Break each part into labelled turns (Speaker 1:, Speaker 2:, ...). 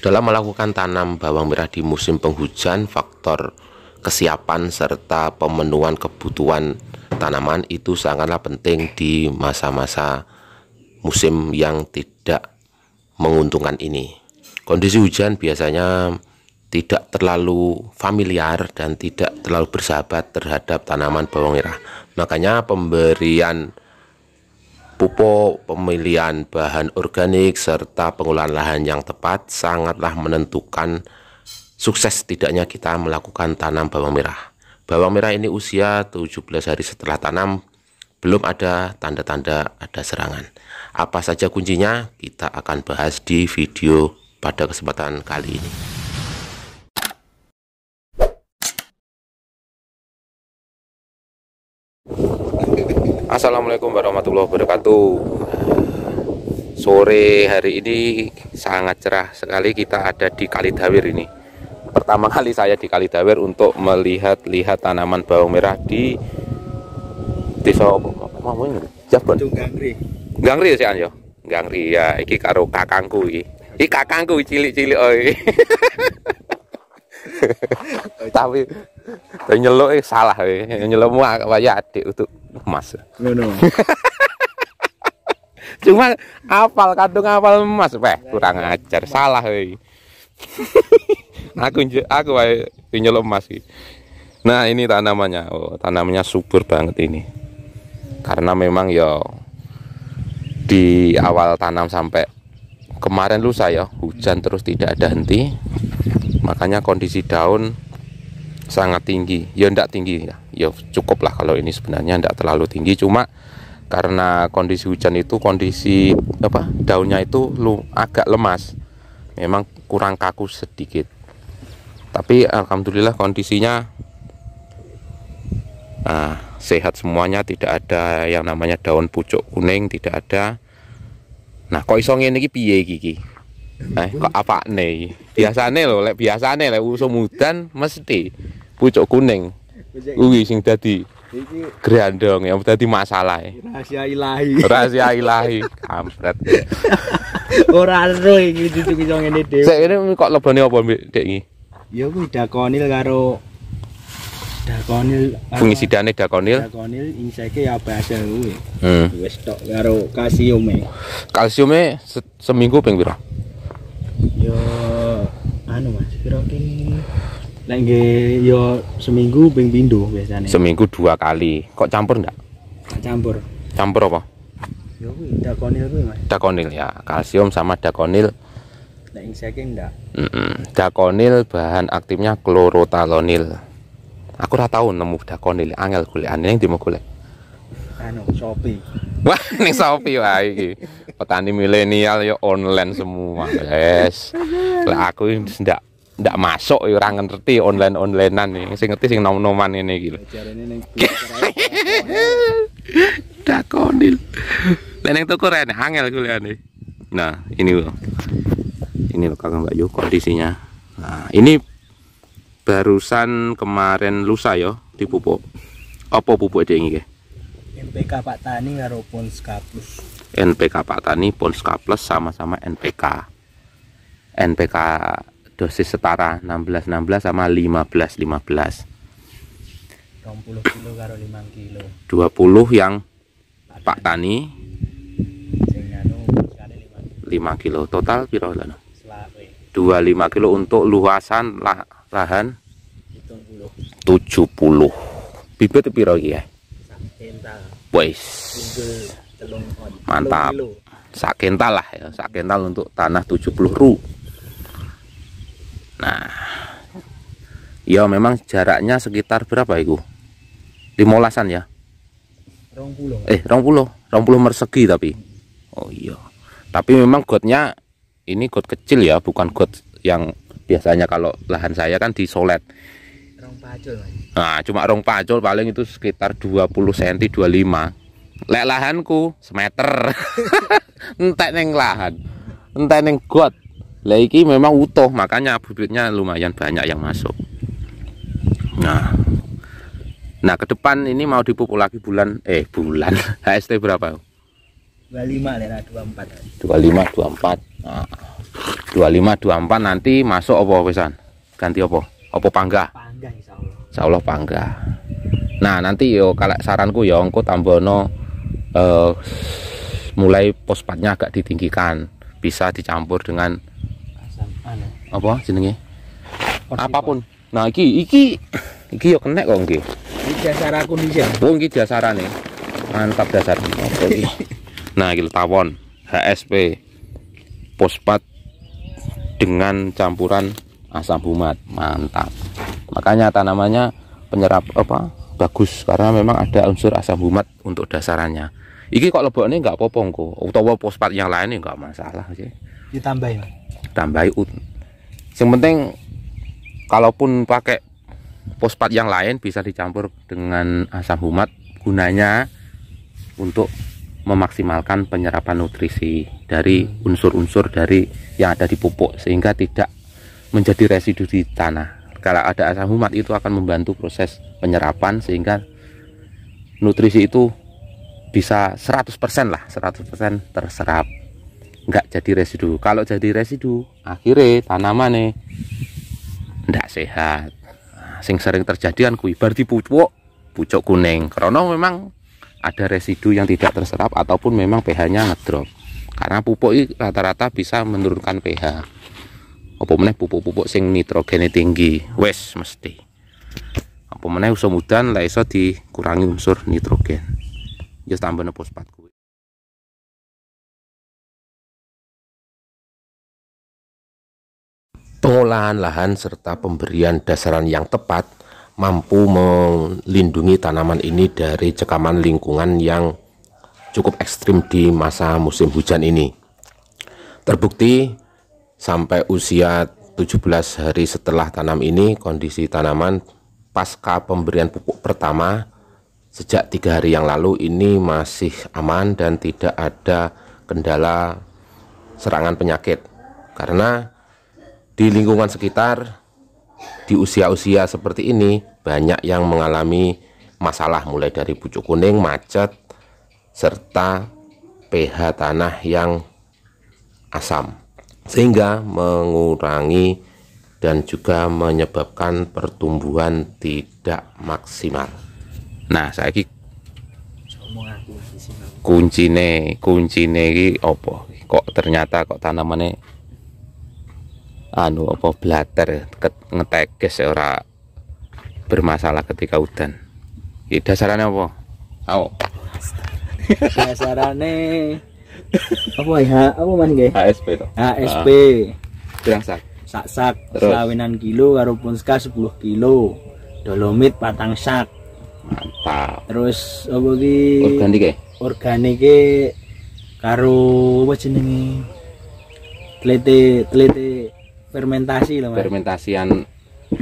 Speaker 1: Dalam melakukan tanam bawang merah di musim penghujan, faktor kesiapan serta pemenuhan kebutuhan tanaman itu sangatlah penting di masa-masa musim yang tidak menguntungkan ini. Kondisi hujan biasanya tidak terlalu familiar dan tidak terlalu bersahabat terhadap tanaman bawang merah. Makanya pemberian pupuk, pemilihan bahan organik, serta pengolahan lahan yang tepat sangatlah menentukan sukses tidaknya kita melakukan tanam bawang merah. Bawang merah ini usia 17 hari setelah tanam, belum ada tanda-tanda ada serangan. Apa saja kuncinya, kita akan bahas di video pada kesempatan kali ini. Assalamualaikum warahmatullahi wabarakatuh Sore hari ini sangat cerah sekali kita ada di Kalidawir ini Pertama kali saya di Kalidawir untuk melihat-lihat tanaman bawang merah di Desa apa ini? Jabon Gangri Gangri ya Sian Gangri ya, ini karo kakangku ini Ini kakangku cilik-cilik oi. Oh, tapi nyeluk eh, salah eh. nyeluk wajah adik untuk emas. Ya? Ngono. Cuma apal kantung apal emas, weh, kurang ajar, salah weh. aku aku wae nyelok emas iki. Nah, ini tanamannya. Oh, tanamannya subur banget ini. Karena memang ya di awal tanam sampai kemarin lusa ya, hujan terus tidak ada henti. Makanya kondisi daun sangat tinggi ya ndak tinggi ya, ya cukup lah kalau ini sebenarnya ndak terlalu tinggi cuma karena kondisi hujan itu kondisi apa daunnya itu lu agak lemas memang kurang kaku sedikit tapi alhamdulillah kondisinya nah, sehat semuanya tidak ada yang namanya daun pucuk kuning tidak ada nah kok song ini piye gigi eh kok apa nih biasane loh biasane lek usum udan mesti pucuk kuning uwi sing dadi grandong yang tadi masalah rahasia ilahi rahasia ilahi kampret Orang ero iki cucu ini deh. saya ini kok lebone apa mbek dek ini? ya kuwi dakonil karo dakonil fungisidane eh, dakonil dakonil ini saya ke apa hmm. wis tok karo kalsiume kalsiume se seminggu pengen berapa ya anu Mas pira ki lagi yo seminggu ping pindho biasanya. Seminggu dua kali. Kok campur ndak? Campur. Campur apa? Yo dakonil kuwi, Mas. Dakonil ya, kalsium sama dakonil. Nek insek ndak. Mm -mm. Dakonil bahan aktifnya klorotalonil. Aku ora tau nemu dakonil angel golekane ning dimo golek. Anu, Shopee. Wah, ning Shopee wae iki. Petani milenial yo online semua, guys. Lah aku ndak ndak masuk ya orang ngerti online-onlinean nih Sing ngerti sing nom-noman ini gitu dah konil ning Dakonil. Lah ning toko rene angel Nah, ini loh. Ini loh kakak Mbak Yu kondisinya. Nah, ini barusan kemarin lusa yo, ya, di pupuk, Apa pupuk ini ke? NPK Pak Tani karo Ponska Kaplus. NPK Pak Tani Ponska Plus sama-sama NPK. NPK dosis setara 16 16 sama 15 15 20 kilo karo 5 kilo 20 yang Tani. Pak Tani 5 anu, kilo total piro lho 25 kilo untuk luasan lah, lahan 70 bibit piro ya Wes. Mantap. Sak kental lah ya, sak kental untuk tanah 70 ru. ya memang jaraknya sekitar berapa itu limolasan ya rong eh rong pulau rong pulau mersegi tapi oh iya tapi memang gotnya ini got kecil ya bukan got yang biasanya kalau lahan saya kan disolet rong pacul nah cuma rong pacul paling itu sekitar 20 cm 25 lek lahanku semeter entek neng lahan entek neng got lek memang utuh makanya bibitnya lumayan banyak yang masuk Nah, nah ke depan ini mau dipupuk lagi bulan eh bulan HST berapa? 25 lera 24. 25 24. Nah, 25 24 nanti masuk opo pesan? Ganti opo? Opo pangga? Pangga insyaallah. Insyaallah pangga. Nah, nanti yo kalau saranku ya, engko tambono eh, mulai pospatnya agak ditinggikan, bisa dicampur dengan anu. apa jenenge? Apapun Nah iki iki iki yo kena kok nggih. Iki dasar aku dhisik. Oh iki dasarane. Mantap dasar. nah iki tawon HSP pospat dengan campuran asam humat. Mantap. Makanya tanamannya penyerap apa? bagus karena memang ada unsur asam humat untuk dasarannya. Iki kok ini enggak apa-apa kok. Utawa pospat yang lain enggak masalah sih. Ditambahin. Tambahi ut. Yang penting kalaupun pakai fosfat yang lain bisa dicampur dengan asam humat gunanya untuk memaksimalkan penyerapan nutrisi dari hmm. unsur-unsur dari yang ada di pupuk sehingga tidak menjadi residu di tanah kalau ada asam humat itu akan membantu proses penyerapan sehingga nutrisi itu bisa 100% lah 100% terserap nggak jadi residu kalau jadi residu akhirnya tanaman nih tidak sehat sing sering terjadi kan kui berarti pucuk pucuk kuning karena memang ada residu yang tidak terserap ataupun memang pH-nya ngedrop karena pupuk rata-rata bisa menurunkan pH apa meneh pupuk-pupuk sing nitrogennya tinggi wes mesti apa meneh usaha mudan lah iso dikurangi unsur nitrogen ya tambah fosfatku Pengolahan lahan serta pemberian dasaran yang tepat mampu melindungi tanaman ini dari cekaman lingkungan yang cukup ekstrim di masa musim hujan ini. Terbukti sampai usia 17 hari setelah tanam ini kondisi tanaman pasca pemberian pupuk pertama sejak tiga hari yang lalu ini masih aman dan tidak ada kendala serangan penyakit karena di lingkungan sekitar di usia-usia seperti ini banyak yang mengalami masalah mulai dari pucuk kuning, macet, serta pH tanah yang asam sehingga mengurangi dan juga menyebabkan pertumbuhan tidak maksimal. Nah, saya ki kunci kuncine ini apa? Kok ternyata kok tanamannya anu apa blater ngeteges ya ora bermasalah ketika udan iki dasarane apa awo dasarane apa ya apa man nggih HSP to HSP ah, Kurang sak sak sak sawinan kilo karo punska 10 kilo dolomit patang sak mantap terus apa iki? organik e. organik karo apa jenenge telete telete fermentasi loh mas fermentasian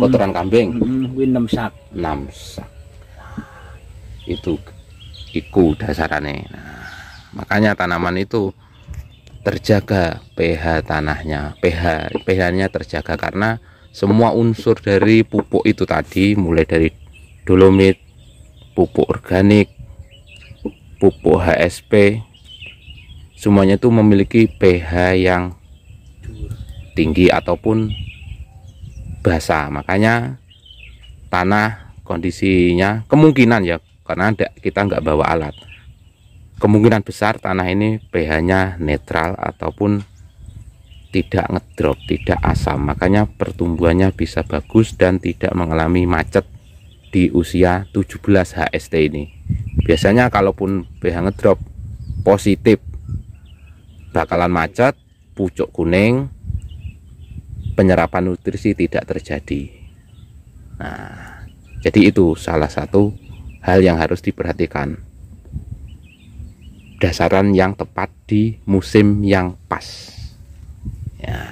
Speaker 1: kotoran kambing mm-hmm. Mm-hmm. kuwi enam sak enam sak itu iku dasarannya nah, makanya tanaman itu terjaga pH tanahnya pH pH nya terjaga karena semua unsur dari pupuk itu tadi mulai dari dolomit pupuk organik pupuk HSP semuanya itu memiliki pH yang tinggi ataupun basah makanya tanah kondisinya kemungkinan ya karena kita nggak bawa alat kemungkinan besar tanah ini pH nya netral ataupun tidak ngedrop tidak asam makanya pertumbuhannya bisa bagus dan tidak mengalami macet di usia 17 HST ini biasanya kalaupun pH ngedrop positif bakalan macet pucuk kuning penyerapan nutrisi tidak terjadi. Nah, jadi itu salah satu hal yang harus diperhatikan. Dasaran yang tepat di musim yang pas. Ya.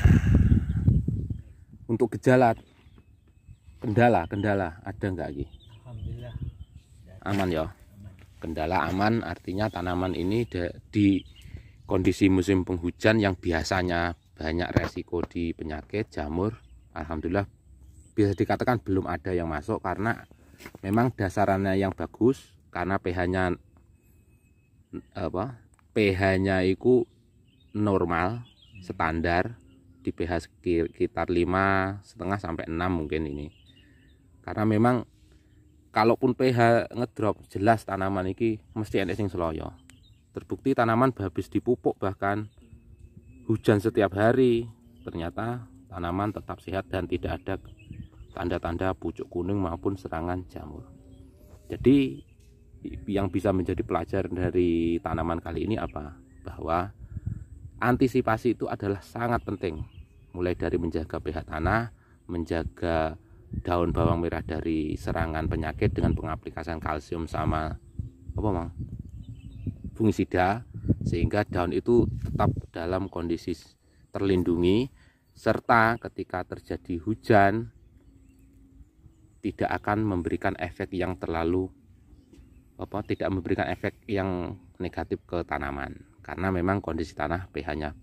Speaker 1: Untuk gejala kendala, kendala ada nggak lagi? Alhamdulillah. Aman ya. Kendala aman artinya tanaman ini di kondisi musim penghujan yang biasanya banyak resiko di penyakit jamur Alhamdulillah bisa dikatakan belum ada yang masuk karena memang dasarannya yang bagus karena pH-nya apa pH-nya itu normal standar di pH sekitar 5 setengah sampai 6 mungkin ini karena memang kalaupun pH ngedrop jelas tanaman ini mesti ada yang seloyo terbukti tanaman habis dipupuk bahkan hujan setiap hari ternyata tanaman tetap sehat dan tidak ada tanda-tanda pucuk kuning maupun serangan jamur jadi yang bisa menjadi pelajar dari tanaman kali ini apa bahwa antisipasi itu adalah sangat penting mulai dari menjaga pH tanah menjaga daun bawang merah dari serangan penyakit dengan pengaplikasian kalsium sama apa mang fungisida sehingga daun itu tetap dalam kondisi terlindungi serta ketika terjadi hujan tidak akan memberikan efek yang terlalu apa tidak memberikan efek yang negatif ke tanaman karena memang kondisi tanah pH-nya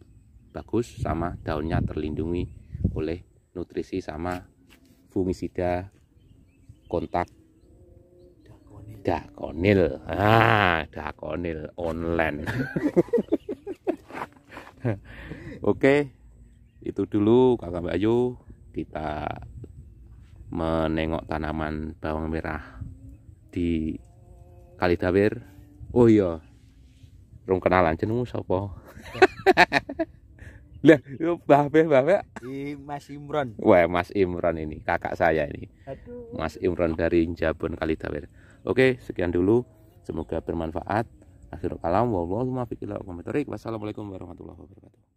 Speaker 1: bagus sama daunnya terlindungi oleh nutrisi sama fungisida kontak dakonil ah dakonil online oke itu dulu kakak mbak ayu kita menengok tanaman bawang merah di Kalidawir oh iya rung kenalan jenengmu sapa Lah, Babe, Babe. Mas Imron. Wah, Mas Imron ini kakak saya ini. Mas Imron dari Jabon Kalidawir. Oke, sekian dulu. Semoga bermanfaat. Akhirul kalam, wassalamualaikum warahmatullahi wabarakatuh.